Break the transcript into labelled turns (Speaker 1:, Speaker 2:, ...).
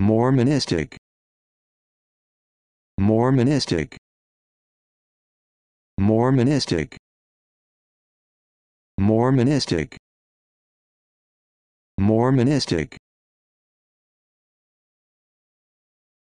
Speaker 1: Mormonistic Mormonistic Mormonistic Mormonistic Mormonistic